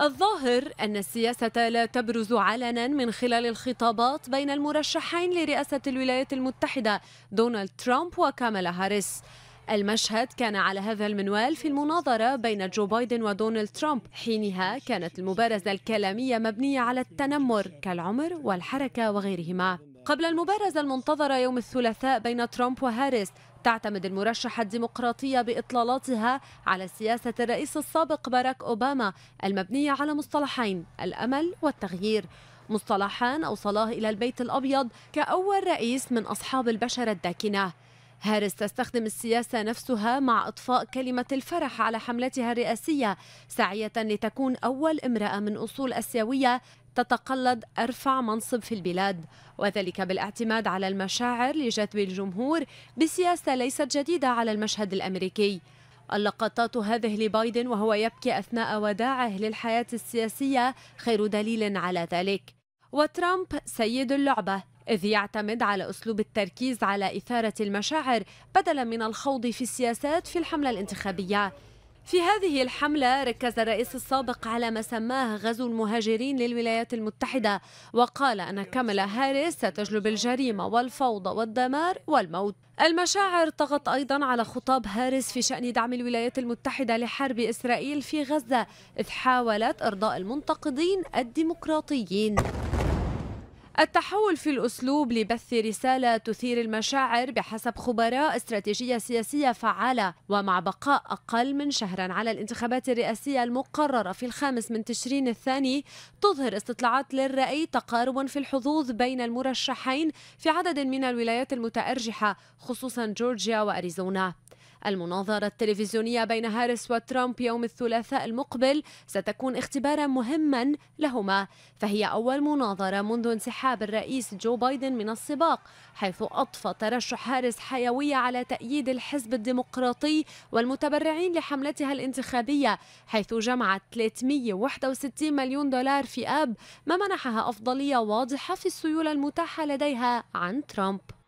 الظاهر أن السياسة لا تبرز علنا من خلال الخطابات بين المرشحين لرئاسة الولايات المتحدة دونالد ترامب وكامالا هاريس المشهد كان على هذا المنوال في المناظرة بين جو بايدن ودونالد ترامب حينها كانت المبارزة الكلامية مبنية على التنمر كالعمر والحركة وغيرهما قبل المبارزة المنتظرة يوم الثلاثاء بين ترامب وهاريس تعتمد المرشحة الديمقراطية بإطلالاتها على سياسة الرئيس السابق باراك أوباما المبنية على مصطلحين الأمل والتغيير مصطلحان أوصلاه إلى البيت الأبيض كأول رئيس من أصحاب البشرة الداكنة هارس تستخدم السياسة نفسها مع إطفاء كلمة الفرح على حملتها الرئاسية سعية لتكون أول امرأة من أصول أسيوية تتقلد أرفع منصب في البلاد وذلك بالاعتماد على المشاعر لجذب الجمهور بسياسة ليست جديدة على المشهد الأمريكي اللقطات هذه لبايدن وهو يبكي أثناء وداعه للحياة السياسية خير دليل على ذلك وترامب سيد اللعبة إذ يعتمد على أسلوب التركيز على إثارة المشاعر بدلا من الخوض في السياسات في الحملة الانتخابية في هذه الحملة ركز الرئيس السابق على ما سماه غزو المهاجرين للولايات المتحدة وقال أن كاملا هاريس ستجلب الجريمة والفوضى والدمار والموت المشاعر طغت أيضا على خطاب هاريس في شأن دعم الولايات المتحدة لحرب إسرائيل في غزة إذ حاولت إرضاء المنتقدين الديمقراطيين التحول في الأسلوب لبث رسالة تثير المشاعر بحسب خبراء استراتيجية سياسية فعالة ومع بقاء أقل من شهرا على الانتخابات الرئاسية المقررة في الخامس من تشرين الثاني تظهر استطلاعات للرأي تقارب في الحظوظ بين المرشحين في عدد من الولايات المتأرجحة خصوصا جورجيا وأريزونا المناظرة التلفزيونية بين هاريس وترامب يوم الثلاثاء المقبل ستكون اختبارا مهما لهما فهي أول مناظرة منذ انسحاب الرئيس جو بايدن من السباق حيث أضفى ترشح هاريس حيوية على تأييد الحزب الديمقراطي والمتبرعين لحملتها الانتخابية حيث جمعت 361 مليون دولار في آب ما منحها أفضلية واضحة في السيولة المتاحة لديها عن ترامب